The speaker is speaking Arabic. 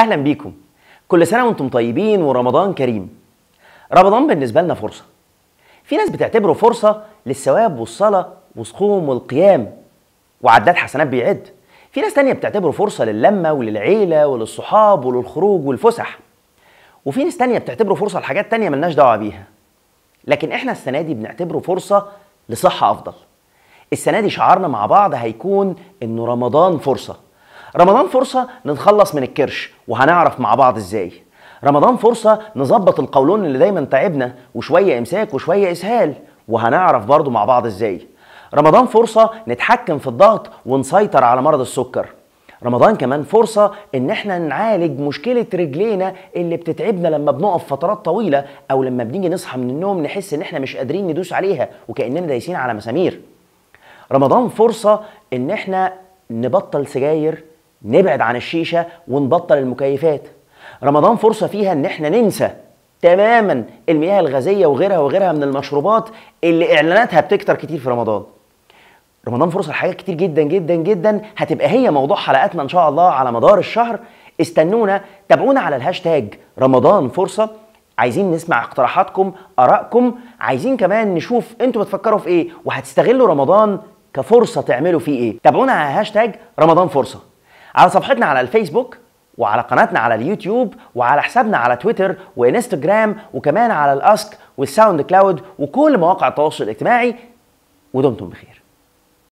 اهلا بيكم كل سنه وانتم طيبين ورمضان كريم رمضان بالنسبه لنا فرصه في ناس بتعتبره فرصه للثواب والصلاه والصوم والقيام وعداد حسنات بيعد في ناس تانية بتعتبره فرصة للمة وللعيلة وللصحاب وللخروج والفسح وفي ناس تانية بتعتبره فرصة لحاجات تانية ملناش دعوة بيها لكن احنا السنة دي بنعتبره فرصة لصحة أفضل السنة دي شعارنا مع بعض هيكون إنه رمضان فرصة رمضان فرصة نتخلص من الكرش وهنعرف مع بعض ازاي رمضان فرصة نظبط القولون اللي دايما تعبنا وشوية إمساك وشوية إسهال وهنعرف برضو مع بعض إزاي رمضان فرصة نتحكم في الضغط ونسيطر على مرض السكر رمضان كمان فرصة إن إحنا نعالج مشكلة رجلينا اللي بتتعبنا لما بنقف فترات طويلة أو لما بنيجي نصحى من النوم نحس إن إحنا مش قادرين ندوس عليها وكأننا دايسين على مسامير رمضان فرصة إن إحنا نبطل سجاير نبعد عن الشيشه ونبطل المكيفات رمضان فرصه فيها ان احنا ننسى تماما المياه الغازيه وغيرها وغيرها من المشروبات اللي اعلاناتها بتكتر كتير في رمضان رمضان فرصه لحاجات كتير جدا جدا جدا هتبقى هي موضوع حلقاتنا ان شاء الله على مدار الشهر استنونا تابعونا على الهاشتاج رمضان فرصه عايزين نسمع اقتراحاتكم ارائكم عايزين كمان نشوف انتوا بتفكروا في ايه وهتستغلوا رمضان كفرصه تعملوا فيه ايه تابعونا على هاشتاج رمضان فرصه على صفحتنا على الفيسبوك وعلى قناتنا على اليوتيوب وعلى حسابنا على تويتر وانستجرام وكمان على الاسك والساوند كلاود وكل مواقع التواصل الاجتماعي ودمتم بخير